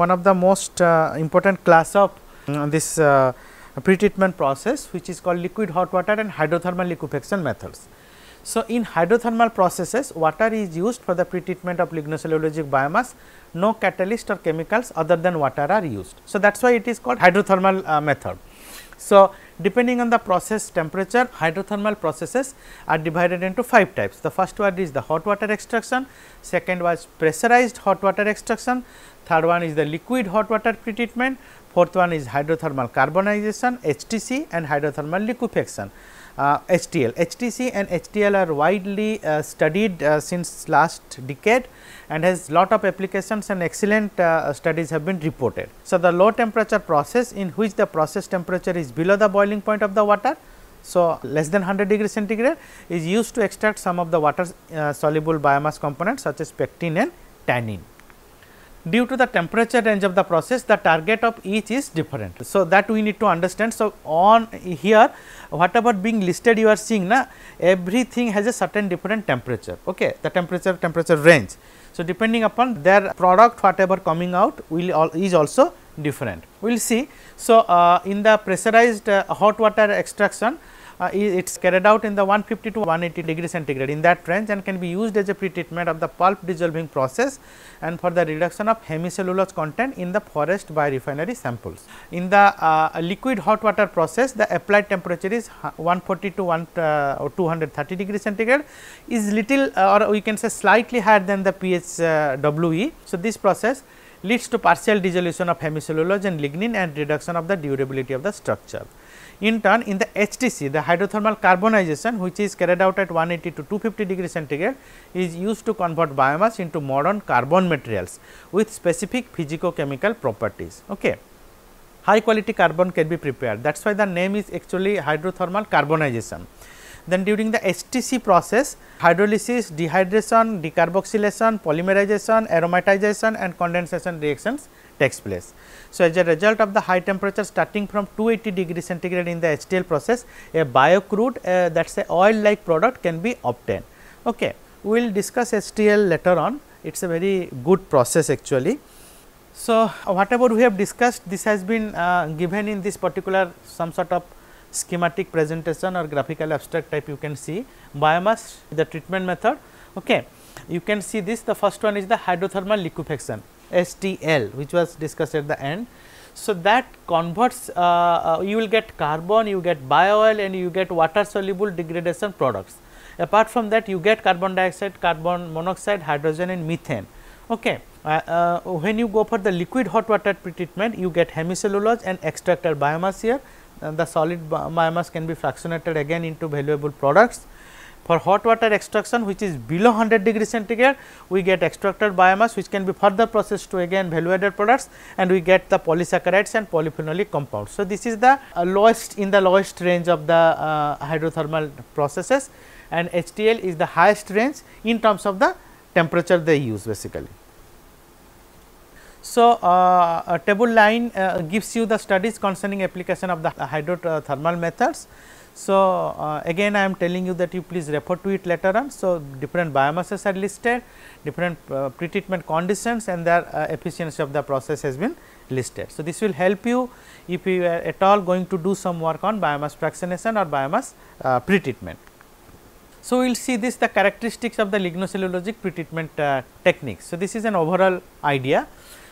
A: one of the most important class of this pretreatment process which is called liquid hot water and hydrothermal liquefaction methods. So, in hydrothermal processes water is used for the pretreatment of lignocellulosic biomass no catalyst or chemicals other than water are used. So, that is why it is called hydrothermal uh, method. So, depending on the process temperature hydrothermal processes are divided into 5 types. The first one is the hot water extraction, second was pressurized hot water extraction, third one is the liquid hot water pretreatment, fourth one is hydrothermal carbonization HTC and hydrothermal liquefaction uh, HTL. HTC and HTL are widely uh, studied uh, since last decade and has lot of applications and excellent uh, studies have been reported. So, the low temperature process in which the process temperature is below the boiling point of the water. So, less than 100 degree centigrade is used to extract some of the water uh, soluble biomass components such as pectin and tannin due to the temperature range of the process the target of each is different. So, that we need to understand. So, on here whatever being listed you are seeing na everything has a certain different temperature okay the temperature temperature range. So, depending upon their product whatever coming out will all is also different we will see. So, uh, in the pressurized uh, hot water extraction uh, it is carried out in the 150 to 180 degree centigrade in that range and can be used as a pretreatment of the pulp dissolving process and for the reduction of hemicellulose content in the forest biorefinery samples. In the uh, liquid hot water process, the applied temperature is 140 to uh, 230 degree centigrade is little uh, or we can say slightly higher than the pH uh, WE. So, this process leads to partial dissolution of hemicellulose and lignin and reduction of the durability of the structure. In turn, in the HTC, the hydrothermal carbonization which is carried out at 180 to 250 degree centigrade is used to convert biomass into modern carbon materials with specific physicochemical properties. Okay. High quality carbon can be prepared that is why the name is actually hydrothermal carbonization. Then during the HTC process, hydrolysis, dehydration, decarboxylation, polymerization, aromatization and condensation reactions takes place. So, as a result of the high temperature starting from 280 degree centigrade in the HTL process, a bio uh, that is a oil like product can be obtained. Okay. We will discuss HTL later on, it is a very good process actually. So, whatever we have discussed this has been uh, given in this particular some sort of schematic presentation or graphical abstract type you can see. Biomass the treatment method. Okay. You can see this the first one is the hydrothermal liquefaction. STL which was discussed at the end. So, that converts uh, uh you will get carbon, you get biooil and you get water soluble degradation products. Apart from that you get carbon dioxide, carbon monoxide, hydrogen and methane. Okay. Uh, uh, when you go for the liquid hot water pretreatment, you get hemicellulose and extracted biomass here. Uh, the solid biomass can be fractionated again into valuable products for hot water extraction which is below 100 degree centigrade, we get extracted biomass which can be further processed to again value added products and we get the polysaccharides and polyphenolic compounds. So, this is the uh, lowest in the lowest range of the uh, hydrothermal processes and HTL is the highest range in terms of the temperature they use basically. So, uh, a table line uh, gives you the studies concerning application of the uh, hydrothermal methods so, uh, again I am telling you that you please refer to it later on. So, different biomasses are listed, different uh, pretreatment conditions and their uh, efficiency of the process has been listed. So, this will help you if you are at all going to do some work on biomass fractionation or biomass uh, pretreatment. So, we will see this the characteristics of the lignocellulosic pretreatment uh, techniques. So, this is an overall idea.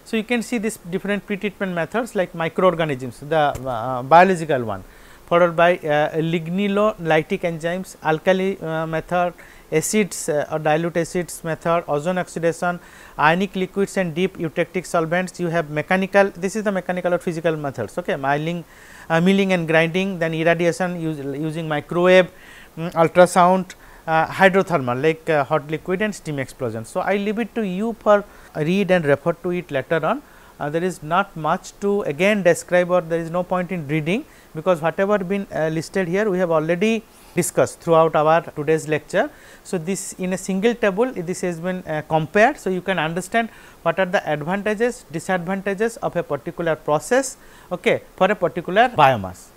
A: So, you can see these different pretreatment methods like microorganisms, the uh, biological one followed by uh, ligninolytic enzymes, alkali uh, method, acids uh, or dilute acids method, ozone oxidation, ionic liquids and deep eutectic solvents. You have mechanical, this is the mechanical or physical methods, okay, milling, uh, milling and grinding, then irradiation use, using microwave, um, ultrasound, uh, hydrothermal like uh, hot liquid and steam explosion. So, I leave it to you for read and refer to it later on. Uh, there is not much to again describe or there is no point in reading because whatever been uh, listed here we have already discussed throughout our today's lecture. So, this in a single table this has been uh, compared. So, you can understand what are the advantages disadvantages of a particular process okay, for a particular biomass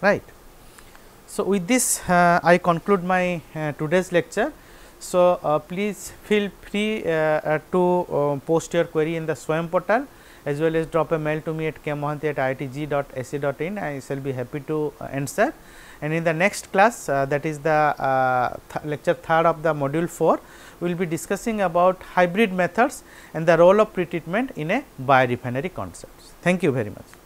A: right. So, with this uh, I conclude my uh, today's lecture. So, uh, please feel free uh, uh, to post your query in the SWAM portal as well as drop a mail to me at kmohanty at iitg.ac.in. I shall be happy to uh, answer. And in the next class, uh, that is the uh, th lecture third of the module 4, we will be discussing about hybrid methods and the role of pretreatment in a biorefinery concepts. Thank you very much.